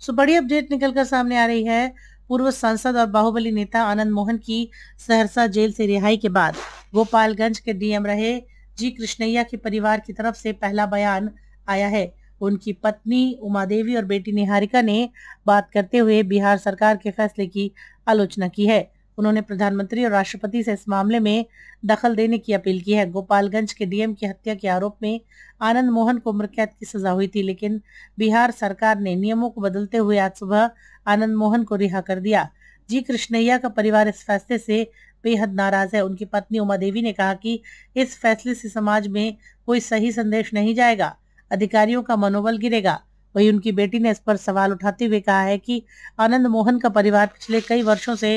सो बड़ी अपडेट निकलकर सामने आ रही है पूर्व सांसद और बाहुबली नेता आनंद मोहन की सहरसा जेल से रिहाई के बाद गोपालगंज के डीएम रहे जी कृष्णैया के परिवार की तरफ से पहला बयान आया है उनकी पत्नी उमा देवी और बेटी निहारिका ने बात करते हुए बिहार सरकार के फैसले की आलोचना की है उन्होंने प्रधानमंत्री और राष्ट्रपति से इस मामले में दखल देने की अपील की है गोपालगंज के डीएम की हत्या के आरोप में आनंद मोहन को उम्र कैद की सजा हुई थी लेकिन बिहार सरकार ने नियमों को बदलते हुए आज सुबह आनंद मोहन को रिहा कर दिया जी कृष्णैया का परिवार इस फैसले से बेहद नाराज है उनकी पत्नी उमा देवी ने कहा कि इस फैसले से समाज में कोई सही संदेश नहीं जाएगा अधिकारियों का मनोबल गिरेगा वहीं उनकी बेटी ने इस पर सवाल उठाते हुए कहा है कि आनंद मोहन का परिवार पिछले कई वर्षों से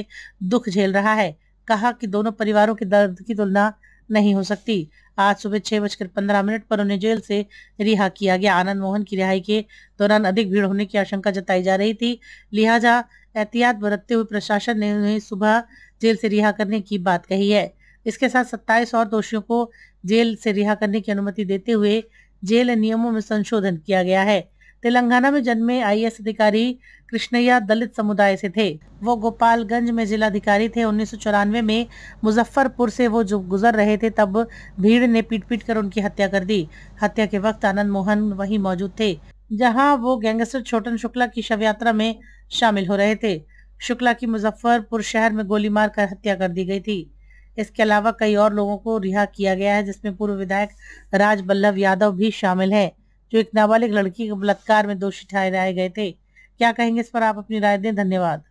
दुख झेल रहा है कहा कि दोनों परिवारों के दर्द की तुलना नहीं हो सकती आज सुबह छह बजकर पंद्रह मिनट पर उन्हें जेल से रिहा किया गया आनंद मोहन की रिहाई के दौरान अधिक भीड़ होने की आशंका जताई जा रही थी लिहाजा एहतियात बरतते हुए प्रशासन ने उन्हें सुबह जेल से रिहा करने की बात कही है इसके साथ सत्ताईस और दोषियों को जेल से रिहा करने की अनुमति देते हुए जेल नियमों में संशोधन किया गया है तेलंगाना में जन्मे आई अधिकारी कृष्णैया दलित समुदाय से थे वो गोपालगंज में जिलाधिकारी थे उन्नीस में मुजफ्फरपुर से वो जो गुजर रहे थे तब भीड़ ने पीट पीट कर उनकी हत्या कर दी हत्या के वक्त आनंद मोहन वही मौजूद थे जहां वो गैंगस्टर छोटन शुक्ला की शव यात्रा में शामिल हो रहे थे शुक्ला की मुजफ्फरपुर शहर में गोली मार कर हत्या कर दी गई थी इसके अलावा कई और लोगों को रिहा किया गया है जिसमें पूर्व विधायक राज बल्लभ यादव भी शामिल है जो एक नाबालिग लड़की को बलात्कार में दोषी ठहराए गए थे क्या कहेंगे इस पर आप अपनी राय दें धन्यवाद